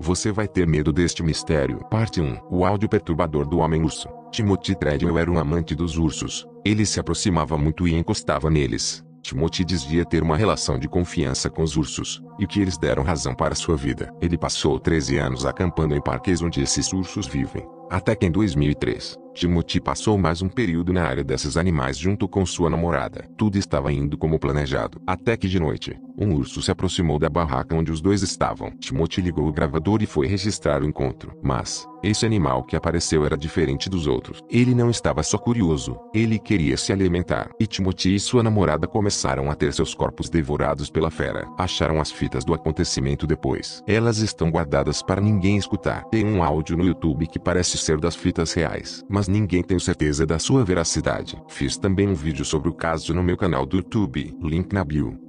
Você vai ter medo deste mistério. Parte 1. O áudio perturbador do homem urso. Timothy Treadwell era um amante dos ursos. Ele se aproximava muito e encostava neles. Timothy dizia ter uma relação de confiança com os ursos, e que eles deram razão para sua vida. Ele passou 13 anos acampando em parques onde esses ursos vivem. Até que em 2003, Timothy passou mais um período na área desses animais junto com sua namorada. Tudo estava indo como planejado. Até que de noite, um urso se aproximou da barraca onde os dois estavam. Timothy ligou o gravador e foi registrar o encontro. Mas, esse animal que apareceu era diferente dos outros. Ele não estava só curioso, ele queria se alimentar. E Timothy e sua namorada começaram a ter seus corpos devorados pela fera. Acharam as fitas do acontecimento depois. Elas estão guardadas para ninguém escutar. Tem um áudio no YouTube que parece ser das fitas reais, mas ninguém tem certeza da sua veracidade. Fiz também um vídeo sobre o caso no meu canal do YouTube, link na bio.